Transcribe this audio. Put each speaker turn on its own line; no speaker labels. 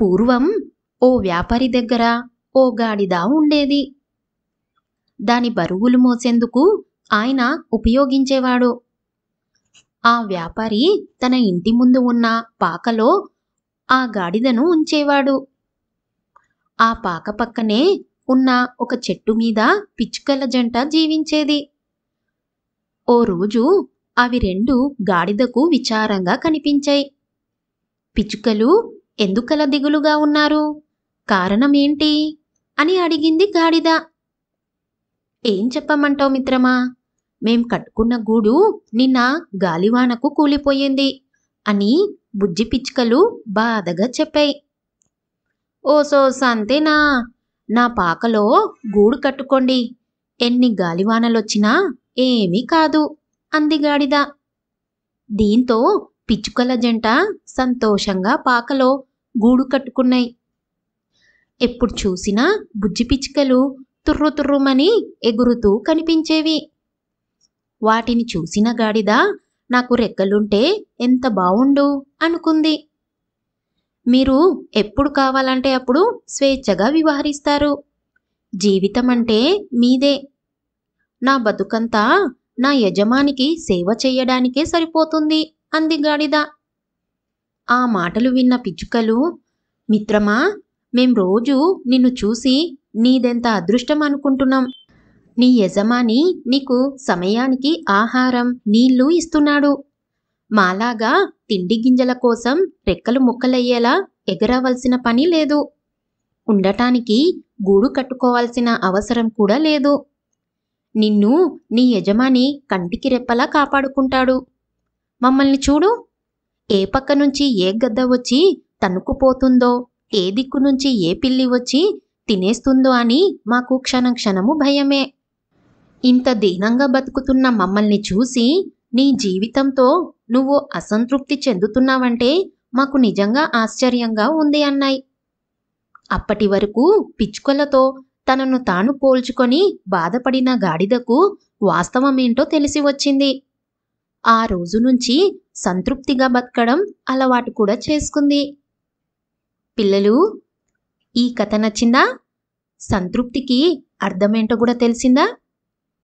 పూర్వం ఓ వ్యాపారి దగ్గర ఓ గాడిద ఉండేది దాని బరువులు మోసేందుకు ఆయన ఉపయోగించేవాడు ఆ వ్యాపారి తన ఇంటి ముందు ఉన్న పాకలో ఆ గాడిదను ఉంచేవాడు ఆ పాక పక్కనే ఉన్న ఒక చెట్టు మీద పిచ్చుకల జంట జీవించేది ఓ రోజు అవి రెండు గాడిదకు విచారంగా కనిపించాయి పిచ్చుకలు ఎందుకలా దిగులుగా ఉన్నారు కారణమేంటి అని అడిగింది గాడిద ఏం చెప్పమంటావు మిత్రమా మేం కట్టుకున్న గూడు నిన్న గాలివానకు కూలిపోయింది అని బుజ్జి పిచ్చుకలు బాధగా చెప్పాయి ఓసోస అంతేనా నా పాకలో గూడు కట్టుకోండి ఎన్ని గాలివానలొచ్చినా ఏమీ కాదు అంది గాడిద దీంతో పిచ్చుకల జంట సంతోషంగా పాకలో గూడు కట్టుకున్నాయి ఎప్పుడు చూసినా బుజ్జి పిచ్చుకలు తుర్రు తుర్రుమని ఎగురుతూ కనిపించేవి వాటిని చూసిన గాడిద నాకు రెక్కలుంటే ఎంత బావుండు అనుకుంది మీరు ఎప్పుడు కావాలంటే అప్పుడు స్వేచ్ఛగా వ్యవహరిస్తారు జీవితం అంటే మీదే నా బతుకంతా నా యజమానికి సేవ చేయడానికే సరిపోతుంది అంది గాడిద ఆ మాటలు విన్న పిచ్చుకలు మిత్రమా మేం రోజు నిన్ను చూసి నీదెంత అదృష్టం అనుకుంటున్నాం నీ యజమాని నీకు సమయానికి ఆహారం నీళ్లు ఇస్తున్నాడు మాలాగా తిండి గింజల కోసం రెక్కలు ముక్కలయ్యేలా ఎగరవలసిన పని లేదు ఉండటానికి గూడు కట్టుకోవాల్సిన అవసరం కూడా లేదు నిన్ను నీ యజమాని కంటికి రెప్పలా కాపాడుకుంటాడు మమ్మల్ని చూడు ఏ పక్క నుంచి ఏ గద్ద వచ్చి తన్నుకుపోతుందో ఏ దిక్కు నుంచి ఏ పిల్లి వచ్చి తినేస్తుందో అని మాకు క్షణం క్షణము భయమే ఇంత దీనంగా బతుకుతున్న మమ్మల్ని చూసి నీ జీవితంతో నువ్వు అసంతృప్తి చెందుతున్నావంటే మాకు నిజంగా ఆశ్చర్యంగా ఉంది అన్నాయి అప్పటి వరకు పిచ్చుకలతో తనను తాను పోల్చుకొని బాధపడిన గాడిదకు వాస్తవమేంటో తెలిసి వచ్చింది ఆ రోజు నుంచి సంతృప్తిగా బతకడం అలవాటు కూడా చేసుకుంది పిల్లలు ఈ కథ నచ్చిందా సంతృప్తికి అర్థమేంటో కూడా తెలిసిందా